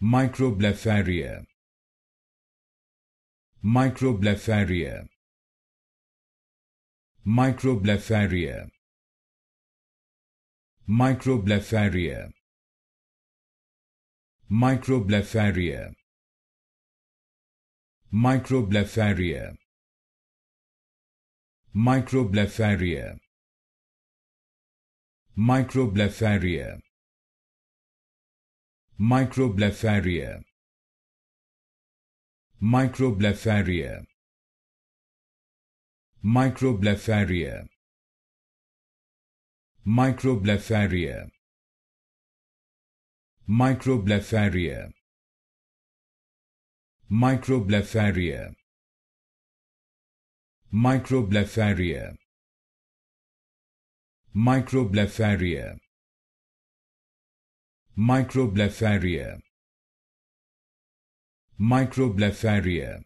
Microblepharia Microblepharia Microblepharia Microblepharia Microblepharia Microblepharia Microblepharia Microblepharia Microblepharia Microblepharia Microblepharia Microblepharia Microblepharia Microblepharia Microblepharia Microblepharia Microblepharia Microblepharia